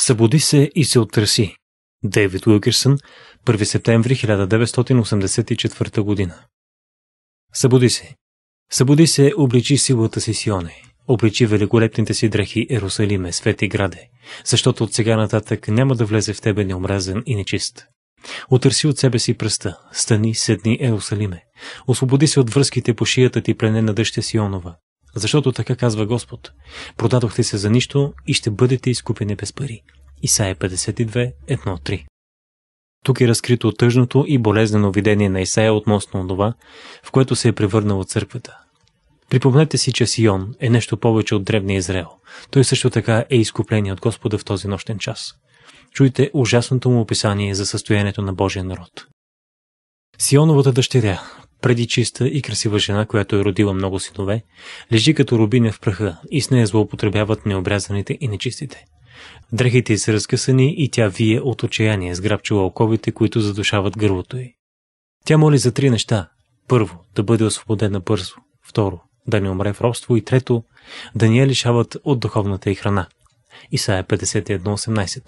Събуди се и се оттърси. Дейвид Уилкерсън, 1 септември 1984 година. Събуди се. Събуди се, обличи силата си Сионе. Обличи великолепните си дрехи Ерусалиме, свети граде, защото от сега нататък няма да влезе в тебе неомразен и нечист. Отърси от себе си пръста, стани, седни, Ерусалиме. Освободи се от връзките по шията ти плене на дъща Сионова. Защото така казва Господ. Продадохте се за нищо и ще бъдете изкупени без пари. Исаия 52, 1-3 Тук е разкрито тъжното и болезнено видение на Исаия относно това, в което се е превърнала църквата. Припомнете си, че Сион е нещо повече от древния Израел. Той също така е изкупление от Господа в този нощен час. Чуйте ужасното му описание за състоянието на Божия народ. Сионовата дъщеря, преди чиста и красива жена, която е родила много синове, лежи като рубиня в пръха и с нея злоупотребяват необрязаните и нечистите. Дрехите й са разкъсани и тя вие от отчаяние, сграбчила оковите, които задушават гърлото й. Тя моли за три неща. Първо, да бъде освободена бързо. Второ, да не умре в робство. И трето, да ни я лишават от духовната й храна. Исаия 51.18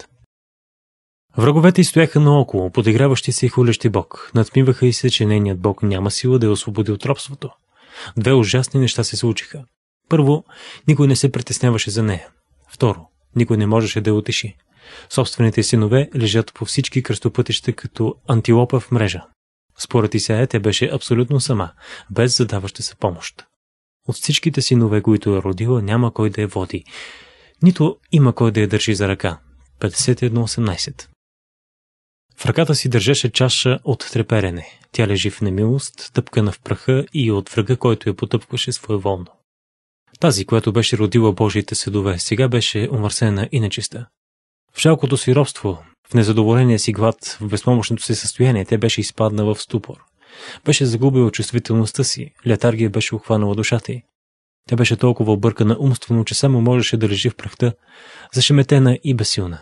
Враговете стояха наоколо, подиграващи се и хулещи Бог. Надмиваха и се, че нейният Бог няма сила да я освободи от робството. Две ужасни неща се случиха. Първо, никой не се притесняваше за нея. Второ, никой не можеше да я отеши. Собствените синове лежат по всички кръстопътища като антилопа в мрежа. Според Исаия тя беше абсолютно сама, без задаваща се помощ. От всичките синове, които е родила, няма кой да я води. Нито има кой да я държи за ръка. 51.18 в ръката си държеше чаша от треперене. Тя лежи в немилост, тъпкана в праха и от врага, който я потъпкваше своеволно. Тази, която беше родила Божиите седове, сега беше омърсена и нечиста. В жалкото си робство, в незадоволения си глад, в безпомощното си състояние, тя беше изпадна в ступор. Беше загубила чувствителността си, летаргия беше охванала душата й. Тя беше толкова объркана умствено, че само можеше да лежи в прахта, зашеметена и бесилна.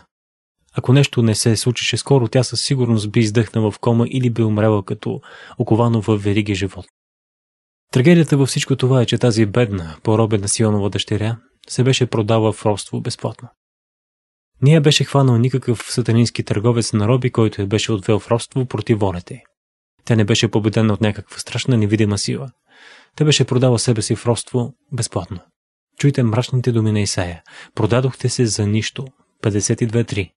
Ако нещо не се случише скоро, тя със сигурност би издъхнала в кома или би умрела като оковано в вериги живот. Трагедията във всичко това е, че тази бедна, поробена Сионова дъщеря се беше продала в робство безплатно. Ние беше хванал никакъв сатанински търговец на роби, който я беше отвел в робство против волята й. Тя не беше победена от някаква страшна невидима сила. Тя беше продала себе си в робство безплатно. Чуйте мрачните думи на Исаия. Продадохте се за нищо. 52.3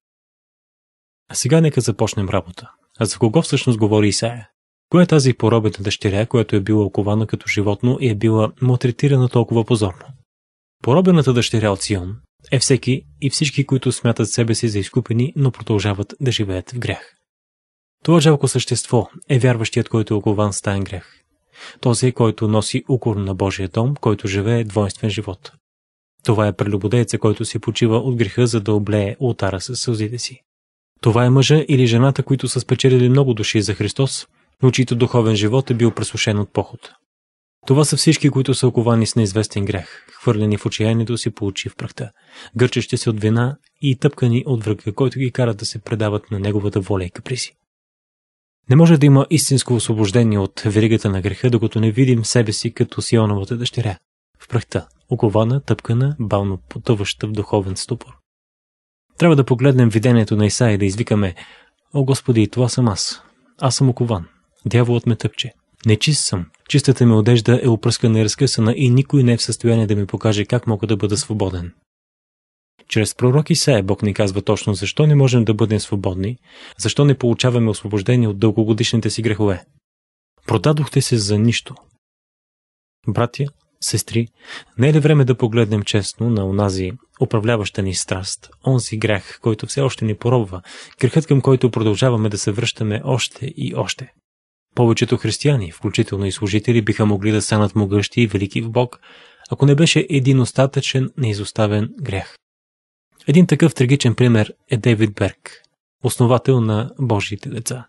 а сега нека започнем работа. А за кого всъщност говори Исаия? Коя е тази поробена дъщеря, която е била окована като животно и е била малтретирана толкова позорно? Поробената дъщеря от Сион е всеки и всички, които смятат себе си за изкупени, но продължават да живеят в грях. Това жалко същество е вярващият, който е окован с тайн грех. Този, който носи укор на Божия дом, който живее двойствен живот. Това е прелюбодейца, който си почива от греха, за да облее ултара със сълзите си. Това е мъжа или жената, които са спечелили много души за Христос, но чийто духовен живот е бил пресушен от поход. Това са всички, които са оковани с неизвестен грех, хвърлени в отчаянието си по очи в пръхта, гърчещи се от вина и тъпкани от връга, който ги кара да се предават на неговата воля и каприси. Не може да има истинско освобождение от веригата на греха, докато не видим себе си като Сионовата дъщеря, в пръхта, окована, тъпкана, бавно потъваща в духовен ступор. Трябва да погледнем видението на Иса и да извикаме О Господи, това съм аз. Аз съм окован. Дяволът ме тъпче. Нечист съм. Чистата ми одежда е опръскана и разкъсана и никой не е в състояние да ми покаже как мога да бъда свободен. Чрез пророк Исаия Бог ни казва точно защо не можем да бъдем свободни, защо не получаваме освобождение от дългогодишните си грехове. Продадохте се за нищо. Братя, Сестри, не е ли време да погледнем честно на онази управляваща ни страст, онзи грях, който все още ни поробва, грехът към който продължаваме да се връщаме още и още? Повечето християни, включително и служители, биха могли да станат могъщи и велики в Бог, ако не беше един остатъчен, неизоставен грях. Един такъв трагичен пример е Дейвид Берг, основател на Божиите деца.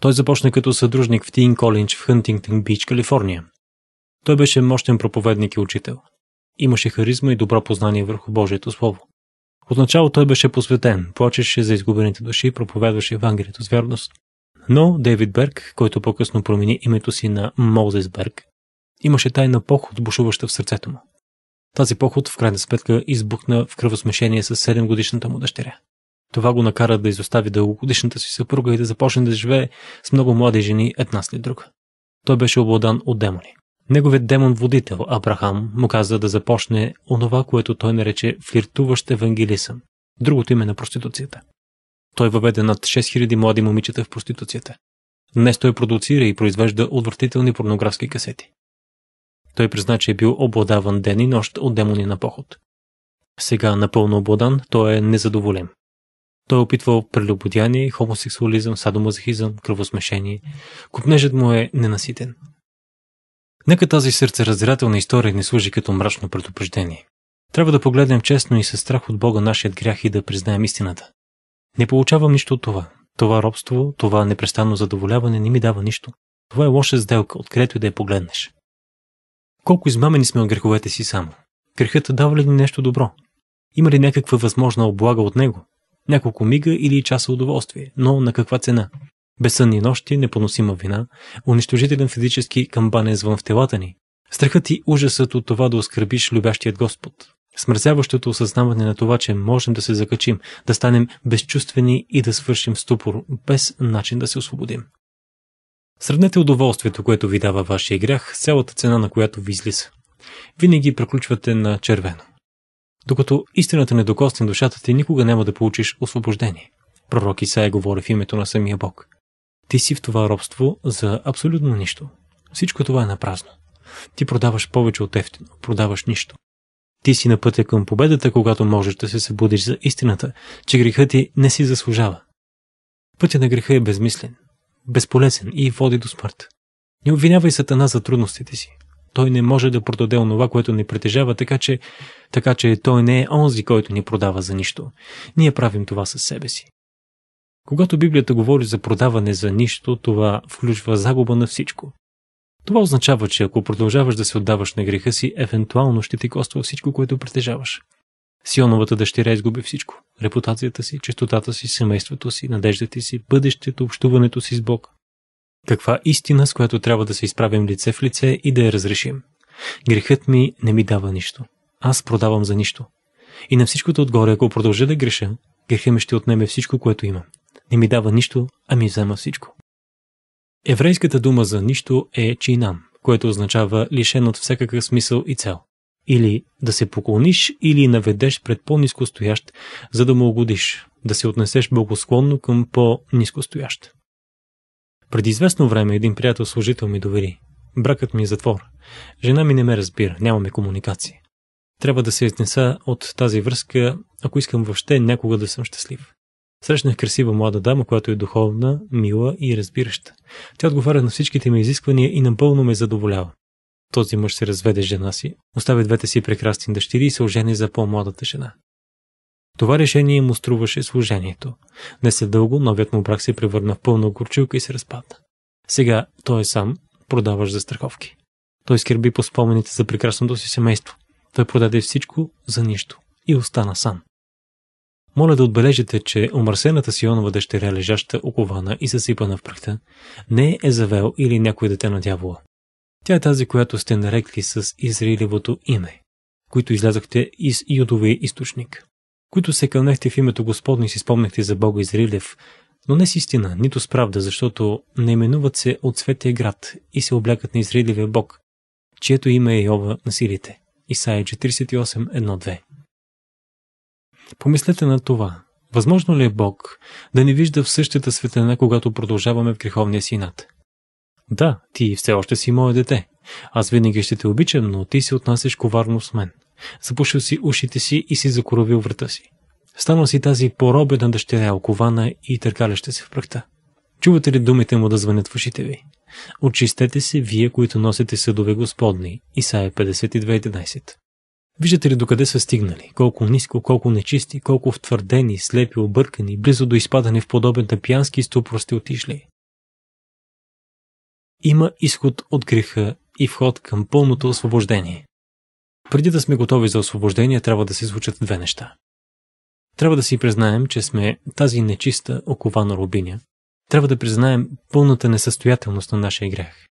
Той започна като съдружник в Тин Колиндж в Хънтингтън Бич, Калифорния, той беше мощен проповедник и учител. Имаше харизма и добро познание върху Божието Слово. Отначало той беше посветен, плачеше за изгубените души и проповядваше Евангелието с вярност. Но Дейвид Берг, който по-късно промени името си на Мозес Берг, имаше тайна поход, бушуваща в сърцето му. Тази поход в крайна сметка избухна в кръвосмешение с 7 годишната му дъщеря. Това го накара да изостави дългогодишната си съпруга и да започне да живее с много млади жени една след друга. Той беше обладан от демони. Неговият демон-водител, Абрахам, му каза да започне онова, което той нарече флиртуващ евангелисъм, другото име на проституцията. Той въведе над 6000 млади момичета в проституцията. Днес той продуцира и произвежда отвратителни порнографски касети. Той призна, че е бил обладаван ден и нощ от демони на поход. Сега напълно обладан, той е незадоволен. Той е опитвал прелюбодяние, хомосексуализъм, садомазохизъм, кръвосмешение. Купнежът му е ненаситен. Нека тази сърцераздирателна история ни служи като мрачно предупреждение. Трябва да погледнем честно и със страх от Бога нашият грях и да признаем истината. Не получавам нищо от това. Това робство, това непрестанно задоволяване не ми дава нищо. Това е лоша сделка, откъдето и да я погледнеш. Колко измамени сме от греховете си само. Грехът дава ли ни нещо добро? Има ли някаква възможна облага от него? Няколко мига или часа удоволствие, но на каква цена? безсънни нощи, непоносима вина, унищожителен физически камбанен звън в телата ни, страхът и ужасът от това да оскърбиш любящият Господ, смързяващото осъзнаване на това, че можем да се закачим, да станем безчувствени и да свършим ступор, без начин да се освободим. Сравнете удоволствието, което ви дава вашия грях, с цялата цена, на която ви излиза. Винаги преключвате на червено. Докато истината не докосне душата ти, никога няма да получиш освобождение. Пророк Исаия говори в името на самия Бог. Ти си в това робство за абсолютно нищо. Всичко това е напразно. Ти продаваш повече от ефтино, продаваш нищо. Ти си на пътя към победата, когато можеш да се събудиш за истината, че грехът ти не си заслужава. Пътя на греха е безмислен, безполезен и води до смърт. Не обвинявай Сатана за трудностите си. Той не може да продаде онова, което ни притежава, така че, така че той не е онзи, който ни продава за нищо. Ние правим това със себе си. Когато Библията говори за продаване за нищо, това включва загуба на всичко. Това означава, че ако продължаваш да се отдаваш на греха си, евентуално ще ти коства всичко, което притежаваш. Сионовата дъщеря изгуби всичко. Репутацията си, честотата си, семейството си, надеждата си, бъдещето, общуването си с Бог. Каква истина, с която трябва да се изправим лице в лице и да я разрешим? Грехът ми не ми дава нищо. Аз продавам за нищо. И на всичкото отгоре, ако продължа да греша, грехът ми ще отнеме всичко, което имам. Не ми дава нищо, а ми взема всичко. Еврейската дума за нищо е чинам, което означава лишен от всякакъв смисъл и цел. Или да се поклониш или наведеш пред по-низко стоящ, за да му угодиш, да се отнесеш благосклонно към по-низко стоящ. Преди известно време един приятел служител ми довери. Бракът ми е затвор. Жена ми не ме разбира, нямаме комуникация. Трябва да се изнеса от тази връзка, ако искам въобще някога да съм щастлив. Срещнах красива млада дама, която е духовна, мила и разбираща. Тя отговаря на всичките ми изисквания и напълно ме задоволява. Този мъж се разведе с жена си, остави двете си прекрасни дъщери и се ожени за по-младата жена. Това решение му струваше служението. Не се дълго новият му брак се превърна в пълна горчилка и се разпадна. Сега той е сам, продаваш за страховки. Той скърби по спомените за прекрасното си семейство. Той продаде всичко за нищо и остана сам. Моля да отбележите, че омърсената Сионова дъщеря, лежаща окована и съсипана в пръхта, не е Езавел или някой дете на дявола. Тя е тази, която сте нарекли с Израилевото име, които излязахте из Юдовия източник, които се кълнехте в името Господно и си спомнехте за Бога Израилев, но не с истина, нито с правда, защото не именуват се от Светия град и се облякат на Израилевия Бог, чието име е Йова на силите. Исаия 2. Помислете на това. Възможно ли е Бог да ни вижда в същата светлина, когато продължаваме в греховния си над? Да, ти все още си мое дете. Аз винаги ще те обичам, но ти се отнасяш коварно с мен. Запушил си ушите си и си закоровил врата си. Станал си тази поробена дъщеря, окована и търкаляща се в пръхта. Чувате ли думите му да звънят в ушите ви? Очистете се, вие, които носите съдове Господни. Исаия 52.11 Виждате ли докъде са стигнали? Колко ниско, колко нечисти, колко втвърдени, слепи, объркани, близо до изпадане в подобен на пиянски ступор сте отишли. Има изход от греха и вход към пълното освобождение. Преди да сме готови за освобождение, трябва да се звучат две неща. Трябва да си признаем, че сме тази нечиста, окована рубиня. Трябва да признаем пълната несъстоятелност на нашия грех.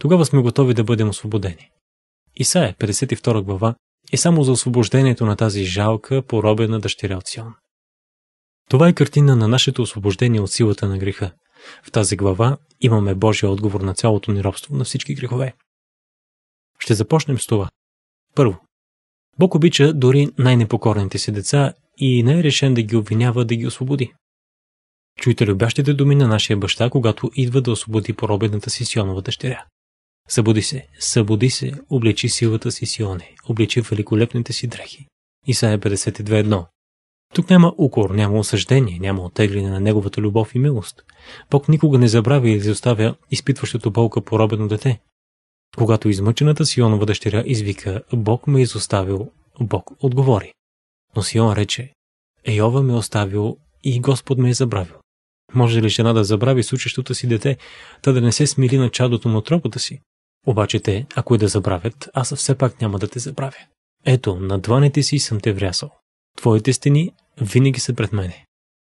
Тогава сме готови да бъдем освободени. Исаия 52 глава, и само за освобождението на тази жалка, поробена дъщеря от Сион. Това е картина на нашето освобождение от силата на греха. В тази глава имаме Божия отговор на цялото ни робство на всички грехове. Ще започнем с това. Първо, Бог обича дори най-непокорните си деца и не е решен да ги обвинява да ги освободи. Чуйте любящите думи на нашия баща, когато идва да освободи поробената си Сионова дъщеря. Събуди се, събуди се, облечи силата си Сионе, облечи великолепните си дрехи. Исаия 52.1 Тук няма укор, няма осъждение, няма отегляне на неговата любов и милост. Бог никога не забравя или заставя изпитващото болка поробено дете. Когато измъчената Сионова дъщеря извика «Бог ме изоставил», е Бог отговори. Но Сион рече «Ейова ме е оставил и Господ ме е забравил». Може ли жена да забрави сучещото си дете, та да не се смили на чадото на тропата си? Обаче те, ако и да забравят, аз все пак няма да те забравя. Ето, на дваните си съм те врясал. Твоите стени винаги са пред мене.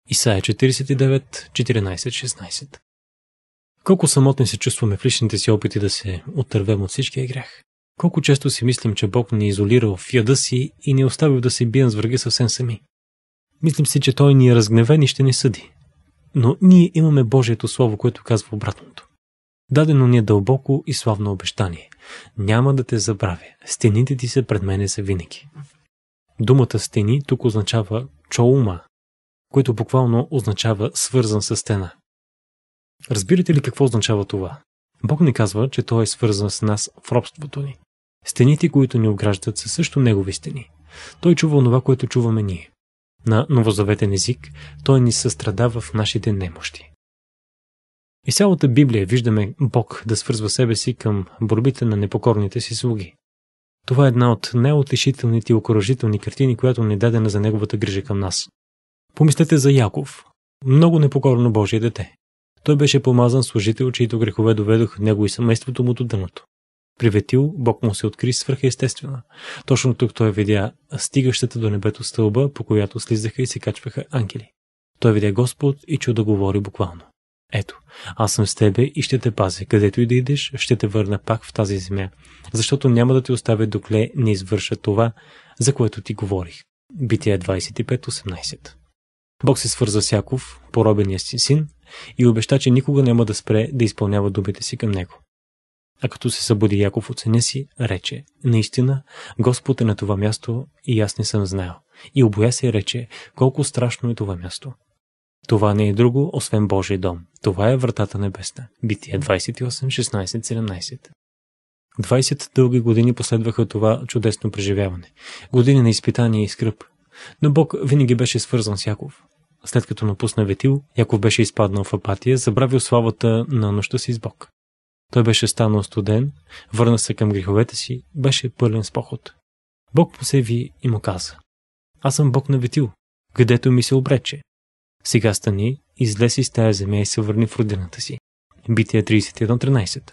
Исая 49, 14, 16 Колко самотни се чувстваме в личните си опити да се отървем от всичкия грях. Колко често си мислим, че Бог ни е изолирал в яда си и ни е оставил да се бием с враги съвсем сами. Мислим си, че Той ни е разгневен и ще ни съди. Но ние имаме Божието Слово, което казва обратното. Дадено ни е дълбоко и славно обещание. Няма да те забравя. Стените ти са пред мене са винаги. Думата стени тук означава чоума, което буквално означава свързан с стена. Разбирате ли какво означава това? Бог ни казва, че Той е свързан с нас в робството ни. Стените, които ни ограждат, са също Негови стени. Той чува това, което чуваме ние. На новозаветен език Той ни състрадава в нашите немощи. И цялата Библия виждаме Бог да свързва себе си към борбите на непокорните си слуги. Това е една от най-отешителните и окоръжителни картини, която ни е дадена за неговата грижа към нас. Помислете за Яков, много непокорно Божие дете. Той беше помазан служител, чието грехове доведох него и семейството му до дъното. Приветил, Бог му се откри свръхестествена. Точно тук той видя стигащата до небето стълба, по която слизаха и се качваха ангели. Той видя Господ и чу да говори буквално. Ето, аз съм с тебе и ще те пазя. Където и да идеш, ще те върна пак в тази земя, защото няма да те оставя докле не извърша това, за което ти говорих. Бития 25.18 Бог се свърза с Яков, поробения си син, и обеща, че никога няма да спре да изпълнява думите си към него. А като се събуди Яков от съня си, рече, наистина, Господ е на това място и аз не съм знаел. И обоя се рече, колко страшно е това място. Това не е друго, освен Божий дом. Това е вратата небесна. Бития 28, 16, 17. 20 дълги години последваха това чудесно преживяване. Години на изпитание и скръп. Но Бог винаги беше свързан с Яков. След като напусна Ветил, Яков беше изпаднал в апатия, забравил славата на нощта си с Бог. Той беше станал студен, върна се към греховете си, беше пълен с поход. Бог посеви и му каза. Аз съм Бог на Ветил, където ми се обрече. Сега стани, излез с тая земя и се върни в родината си. Бития 31.13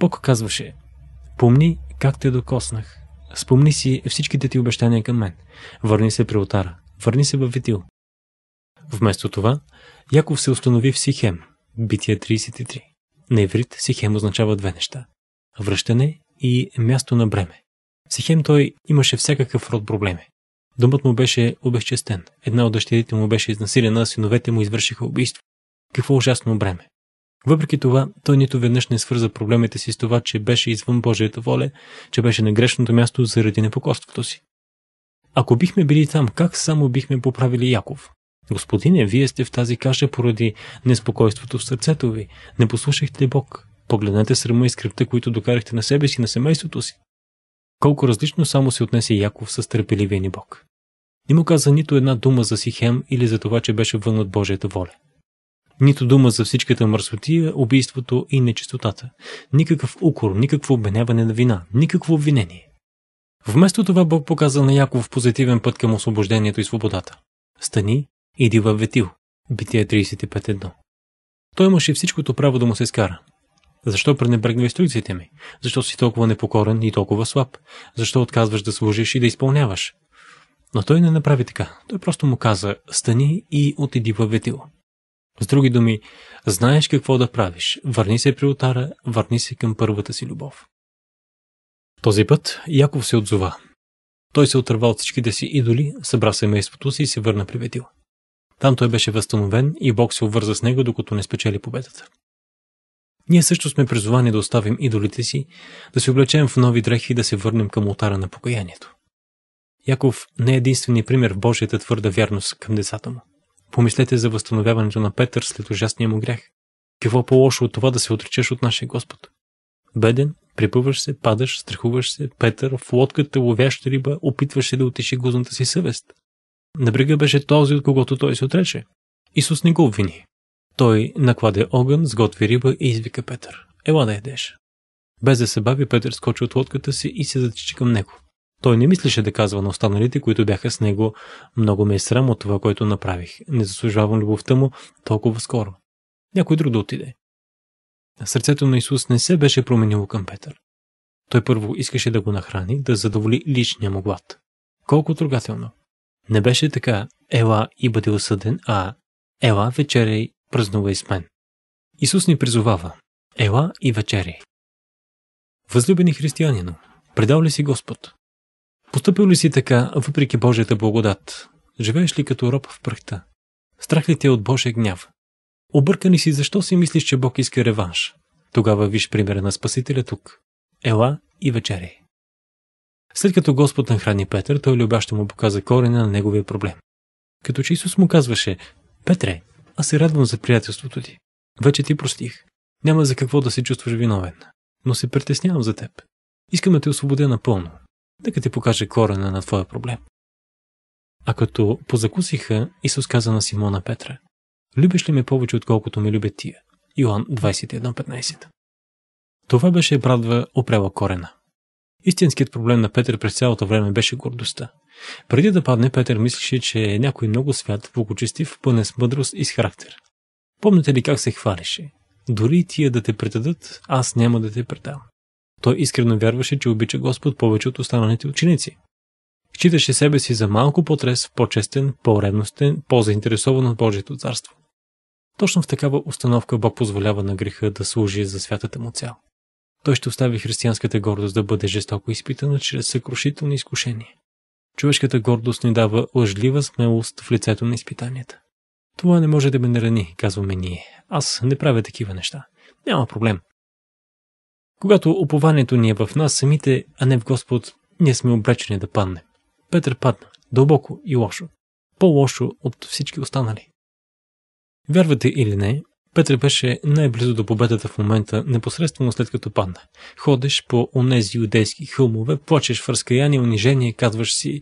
Бог казваше, помни как те докоснах. Спомни си всичките ти обещания към мен. Върни се при отара. Върни се във Витил. Вместо това, Яков се установи в Сихем. Бития 33. На еврит Сихем означава две неща. Връщане и място на бреме. Сихем той имаше всякакъв род проблеми. Домът му беше обезчестен. Една от дъщерите му беше изнасилена, а синовете му извършиха убийство. Какво ужасно бреме. Въпреки това, той нито веднъж не свърза проблемите си с това, че беше извън Божията воля, че беше на грешното място заради непокорството си. Ако бихме били там, как само бихме поправили Яков? Господине, вие сте в тази каша поради неспокойството в сърцето ви. Не послушахте Бог. Погледнете срама и скрипта, които докарахте на себе си, на семейството си. Колко различно само се отнесе Яков с търпеливия ни Бог. Не му каза нито една дума за Сихем или за това, че беше вън от Божията воля. Нито дума за всичката мърсотия, убийството и нечистотата. Никакъв укор, никакво обменяване на вина, никакво обвинение. Вместо това Бог показа на Яков позитивен път към освобождението и свободата. Стани, иди във Ветил. Бития 35.1 Той имаше всичкото право да му се скара, защо пренебрегна инструкциите ми? Защо си толкова непокорен и толкова слаб? Защо отказваш да служиш и да изпълняваш? Но той не направи така. Той просто му каза, стани и отиди във ветило. С други думи, знаеш какво да правиш. Върни се при отара, върни се към първата си любов. Този път Яков се отзова. Той се отърва от всичките си идоли, събра семейството си и се върна при ветила. Там той беше възстановен и Бог се обвърза с него, докато не спечели победата. Ние също сме призовани да оставим идолите си, да се облечем в нови дрехи и да се върнем към ултара на покаянието. Яков не е единствения пример в Божията твърда вярност към децата му. Помислете за възстановяването на Петър след ужасния му грех. Какво по-лошо от това да се отречеш от нашия Господ? Беден, припъваш се, падаш, страхуваш се, Петър, в лодката ловящ риба, опитваше да отиши гузната си съвест. На брига беше този, от когото той се отрече. Исус не го обвини. Той накладе огън, сготви риба и извика Петър. Ела да едеш. Без да се бави, Петър скочи от лодката си и се затича към него. Той не мислеше да казва на останалите, които бяха с него. Много ме е срам от това, което направих. Не заслужавам любовта му толкова скоро. Някой друг да отиде. Сърцето на Исус не се беше променило към Петър. Той първо искаше да го нахрани, да задоволи личния му глад. Колко трогателно! Не беше така, ела и бъде осъден, а ела вечеряй празнувай с мен. Исус ни призовава Ела и вечери. Възлюбени християнино, предал ли си Господ? Постъпил ли си така, въпреки Божията благодат? Живееш ли като роб в пръхта? Страх ли те от Божия гняв? ли си, защо си мислиш, че Бог иска реванш? Тогава виж примера на Спасителя тук. Ела и вечери. След като Господ нахрани Петър, той любящо му показа корена на неговия проблем. Като че Исус му казваше, Петре, аз се радвам за приятелството ти. Вече ти простих. Няма за какво да се чувстваш виновен. Но се притеснявам за теб. Искам да те освободя напълно. Нека ти покажа корена на твоя проблем. А като позакусиха, Исус каза на Симона Петра, «Любиш ли ме повече, отколкото ме любят тия?» Йоан 21.15 Това беше брадва опрела корена. Истинският проблем на Петър през цялото време беше гордостта. Преди да падне, Петър мислеше, че е някой много свят, благочестив, пълен с мъдрост и с характер. Помните ли как се хвалеше? Дори тия да те предадат, аз няма да те предам. Той искрено вярваше, че обича Господ повече от останалите ученици. Считаше себе си за малко по-трес, по-честен, по-ревностен, по-заинтересован от Божието царство. Точно в такава установка Бог позволява на греха да служи за святата му цял. Той ще остави християнската гордост да бъде жестоко изпитана чрез съкрушителни изкушения. Човешката гордост ни дава лъжлива смелост в лицето на изпитанията. Това не може да ме нарани, казваме ние. Аз не правя такива неща. Няма проблем. Когато упованието ни е в нас самите, а не в Господ, ние сме обречени да паднем. Петър падна, дълбоко и лошо. По-лошо от всички останали. Вярвате или не, Петър беше най-близо до победата в момента, непосредствено след като падна. Ходеш по онези юдейски хълмове, плачеш в разкаяние, унижение, казваш си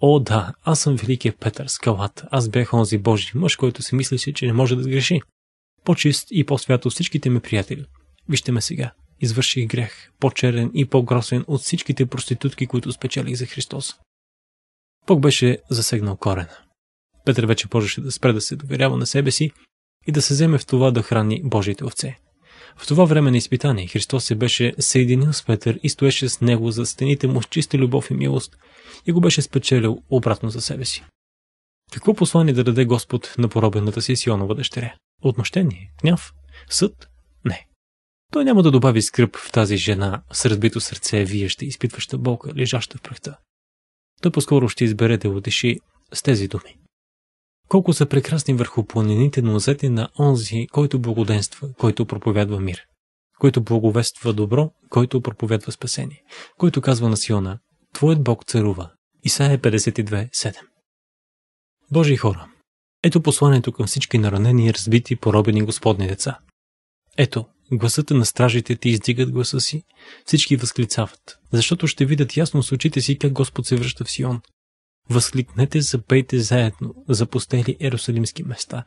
О, да, аз съм Великият Петър, скалата. Аз бях онзи Божий мъж, който си мислеше, че не може да сгреши. По-чист и по-свят от всичките ми приятели. Вижте ме сега. Извърших грях, по-черен и по-гросен от всичките проститутки, които спечелих за Христос. Бог беше засегнал корена. Петър вече можеше да спре да се доверява на себе си и да се вземе в това да храни Божите овце. В това време на изпитание Христос се беше съединил с Петър и стоеше с него за стените му с чиста любов и милост и го беше спечелил обратно за себе си. Какво послание да даде Господ на поробената си Сионова дъщеря? Отмъщение? Гняв? Съд? Не. Той няма да добави скръп в тази жена с разбито сърце, виеща, изпитваща болка, лежаща в пръхта. Той по-скоро ще избере да отиши с тези думи. Колко са прекрасни върху планините нозете на онзи, който благоденства, който проповядва мир, който благовества добро, който проповядва спасение, който казва на Сиона, Твоят Бог царува. Исаия 52.7 Божи хора, ето посланието към всички наранени и разбити, поробени Господни деца. Ето, гласата на стражите ти издигат гласа си, всички възклицават, защото ще видят ясно с очите си как Господ се връща в Сион – Възкликнете, запейте заедно, за постели ерусалимски места,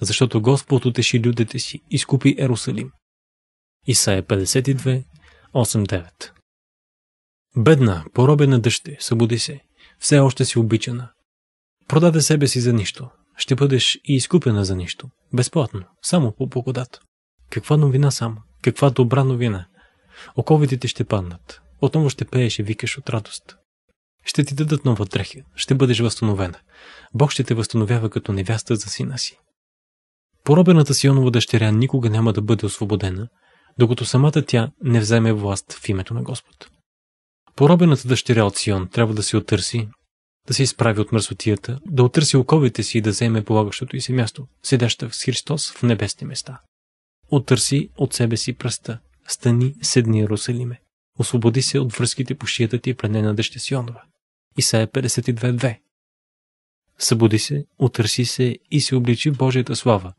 защото Господ отеши людите си, и скупи Ерусалим. Исаия 52, 8-9 Бедна, поробена дъще, събуди се, все още си обичана. Продаде себе си за нищо, ще бъдеш и изкупена за нищо, безплатно, само по благодат. Каква новина само, каква добра новина. ти ще паднат, отново ще пееш и викаш от радост. Ще ти дадат нова дреха, ще бъдеш възстановена. Бог ще те възстановява като невяста за сина си. Поробената Сионова дъщеря никога няма да бъде освободена, докато самата тя не вземе власт в името на Господ. Поробената дъщеря от Сион трябва да се отърси, да се изправи от мърсотията, да отърси оковите си и да вземе полагащото и се място, седяща с Христос в небесни места. Отърси от себе си пръста, стани седни Иерусалиме, освободи се от връзките по шията ти, пленена дъщеря Сионова. Исая 52.2 Събуди се, отърси се и се обличи в Божията слава.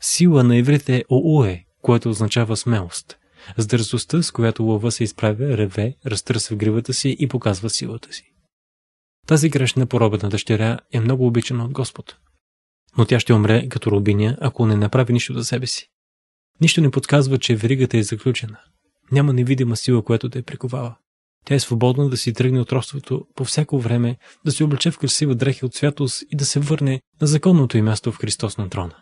Сила на еврите е оуе, което означава смелост. С дързостта, с която лъва се изправя, реве, разтърсва гривата си и показва силата си. Тази грешна поробена дъщеря е много обичана от Господ. Но тя ще умре като рубиня, ако не направи нищо за себе си. Нищо не подсказва, че веригата е заключена. Няма невидима сила, която да я приковава. Тя е свободна да си тръгне от родството по всяко време, да се облече в красива дрехи от святост и да се върне на законното й място в Христос на трона.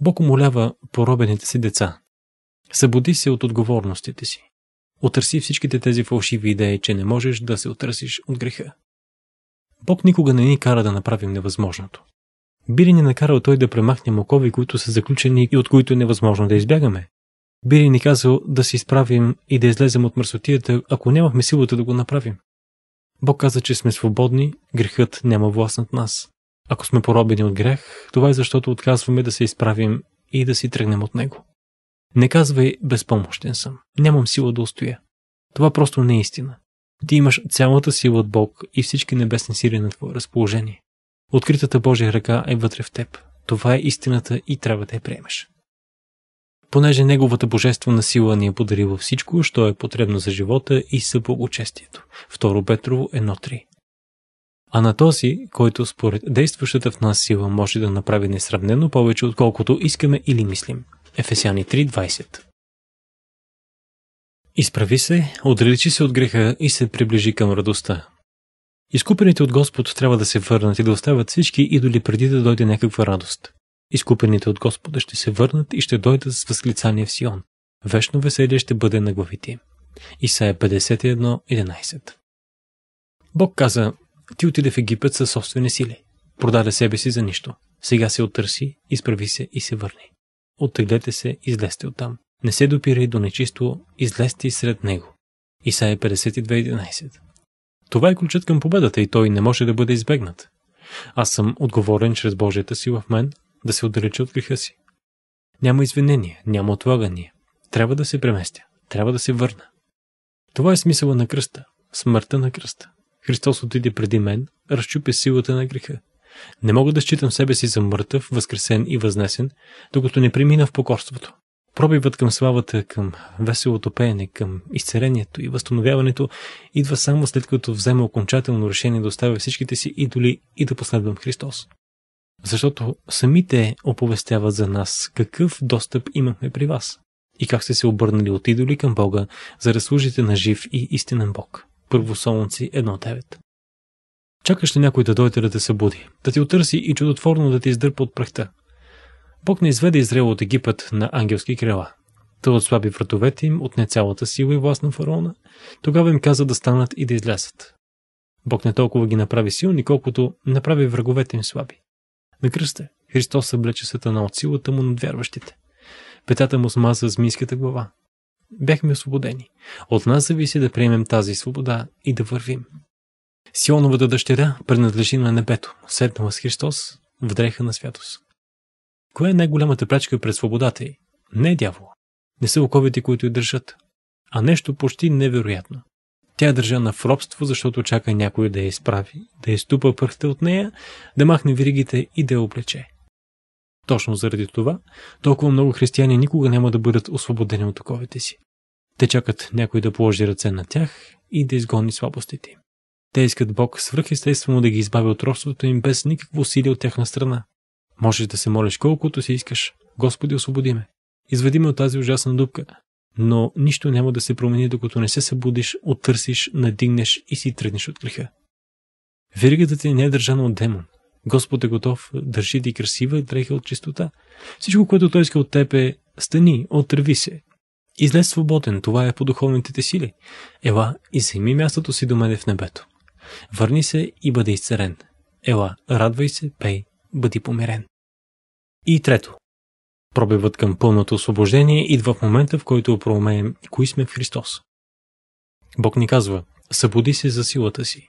Бог умолява поробените си деца. Събуди се от отговорностите си. Отърси всичките тези фалшиви идеи, че не можеш да се отърсиш от греха. Бог никога не ни кара да направим невъзможното. Били ни накарал той да премахне мокови, които са заключени и от които е невъзможно да избягаме? би ни казал да се изправим и да излезем от мърсотията, ако нямахме силата да го направим? Бог каза, че сме свободни, грехът няма власт над нас. Ако сме поробени от грех, това е защото отказваме да се изправим и да си тръгнем от него. Не казвай безпомощен съм, нямам сила да устоя. Това просто не е истина. Ти имаш цялата сила от Бог и всички небесни сили на твое разположение. Откритата Божия ръка е вътре в теб. Това е истината и трябва да я приемеш понеже Неговата божествена сила ни е подарила всичко, що е потребно за живота и за благочестието. 2 Петрово 1.3 а на този, който според действащата в нас сила може да направи несравнено повече, отколкото искаме или мислим. Ефесяни 3.20 Изправи се, отречи се от греха и се приближи към радостта. Изкупените от Господ трябва да се върнат и да оставят всички идоли преди да дойде някаква радост. Изкупените от Господа ще се върнат и ще дойдат с възклицание в Сион. Вечно веселие ще бъде на главите им. Исаия 51.11 Бог каза, ти отиде в Египет със собствени сили. Продаде себе си за нищо. Сега се оттърси, изправи се и се върни. Оттеглете се, излезте оттам. Не се допирай до нечисто, излезте и сред него. Исаия 52.11 Това е ключът към победата и той не може да бъде избегнат. Аз съм отговорен чрез Божията сила в мен да се отдалеча от греха си. Няма извинение, няма отлагание. Трябва да се преместя, трябва да се върна. Това е смисъла на кръста, смъртта на кръста. Христос отиде преди мен, разчупи силата на греха. Не мога да считам себе си за мъртъв, възкресен и възнесен, докато не премина в покорството. Пробивът към славата, към веселото пеене, към изцерението и възстановяването идва само след като взема окончателно решение да оставя всичките си идоли и да последвам Христос. Защото самите оповестяват за нас какъв достъп имахме при вас и как сте се обърнали от идоли към Бога, за да служите на жив и истинен Бог. Първо Солунци 1.9 Чакаш ли някой да дойде да те събуди, да ти отърси и чудотворно да ти издърпа от прахта? Бог не изведе Израел от Египет на ангелски крила. Той отслаби вратовете им, отне цялата сила и власт на фараона. Тогава им каза да станат и да излязат. Бог не толкова ги направи силни, колкото направи враговете им слаби. На кръста Христос съблече сатана от силата му над вярващите. Петата му смаза змийската глава. Бяхме освободени. От нас зависи да приемем тази свобода и да вървим. Сионовата дъщеря принадлежи на небето, седнала с Христос в дреха на святост. Коя е най-голямата пречка пред свободата й? Не е дявола. Не са оковите, които я държат. А нещо почти невероятно. Тя държа на в робство, защото чака някой да я изправи, да изтупа пръхта от нея, да махне виригите и да я облече. Точно заради това, толкова много християни никога няма да бъдат освободени от оковите си. Те чакат някой да положи ръце на тях и да изгони слабостите им. Те искат Бог свръхестествено да ги избави от робството им без никакво усилие от тяхна страна. Можеш да се молиш колкото си искаш. Господи, освободи ме. Изведи ме от тази ужасна дупка но нищо няма да се промени, докато не се събудиш, оттърсиш, надигнеш и си тръгнеш от греха. Веригата ти не е държана от демон. Господ е готов, държи ти красива дреха от чистота. Всичко, което Той иска от теб е стани, отърви се. Излез свободен, това е по духовните ти сили. Ела и мястото си до мене в небето. Върни се и бъди изцерен. Ела, радвай се, пей, бъди помирен. И трето, Пробивът към пълното освобождение идва в момента, в който проумеем кои сме в Христос. Бог ни казва, събуди се за силата си.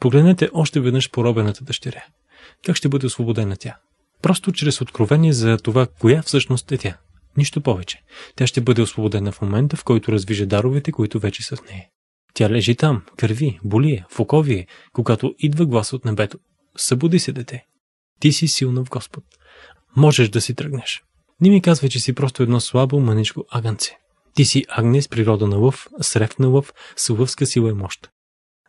Погледнете още веднъж поробената дъщеря. Как ще бъде освободена тя? Просто чрез откровение за това, коя всъщност е тя. Нищо повече. Тя ще бъде освободена в момента, в който развиже даровете, които вече са в нея. Тя лежи там, кърви, болие, в оковие, когато идва глас от небето. Събуди се, дете. Ти си силна в Господ. Можеш да си тръгнеш. Не ми казвай, че си просто едно слабо, мъничко агънце. Ти си агне с природа на лъв, с рев на лъв, с лъвска сила и мощ.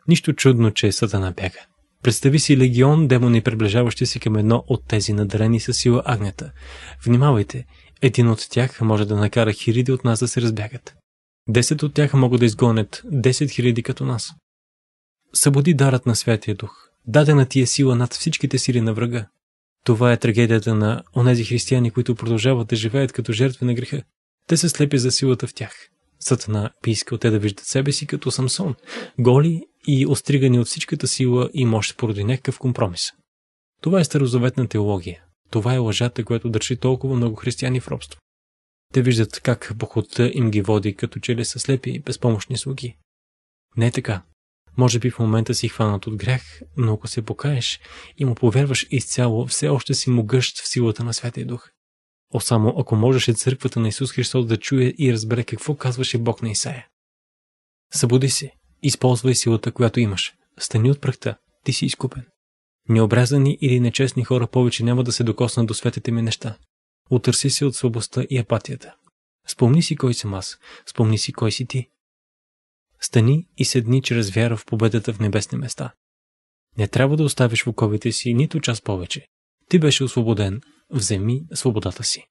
Нищо чудно, че е сатана бяга. Представи си легион демони, приближаващи се към едно от тези надарени със сила агнета. Внимавайте, един от тях може да накара хириди от нас да се разбягат. Десет от тях могат да изгонят 10 хиляди като нас. Събуди дарът на Святия Дух. Дадена ти е сила над всичките сили на врага. Това е трагедията на онези християни, които продължават да живеят като жертви на греха. Те се слепи за силата в тях. Сатана би искал те да виждат себе си като Самсон, голи и остригани от всичката сила и мощ поради някакъв компромис. Това е старозаветна теология. Това е лъжата, която държи толкова много християни в робство. Те виждат как похота им ги води, като че ли са слепи и безпомощни слуги. Не е така. Може би в момента си хванат от грях, но ако се покаеш и му повярваш изцяло, все още си могъщ в силата на Святия Дух. О само ако можеше църквата на Исус Христос да чуе и разбере какво казваше Бог на Исаия. Събуди се, използвай силата, която имаш. Стани от пръхта, ти си изкупен. Необрязани или нечестни хора повече няма да се докоснат до светите ми неща. Отърси се от слабостта и апатията. Спомни си кой съм аз, спомни си кой си ти. Стани и седни чрез вяра в победата в небесни места. Не трябва да оставиш в оковите си нито час повече. Ти беше освободен, вземи свободата си.